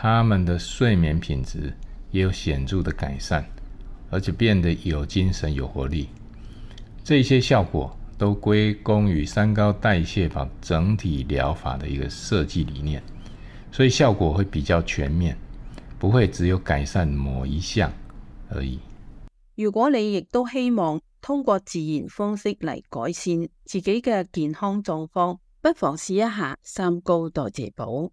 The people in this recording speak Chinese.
他们的睡眠品质也有显著的改善，而且变得有精神、有活力。这些效果都归功于三高代谢法整体疗法的一个设计理念，所以效果会比较全面，不会只有改善某一项而已。如果你亦都希望通过自然方式嚟改善自己嘅健康状况，不妨试一下三高代谢宝。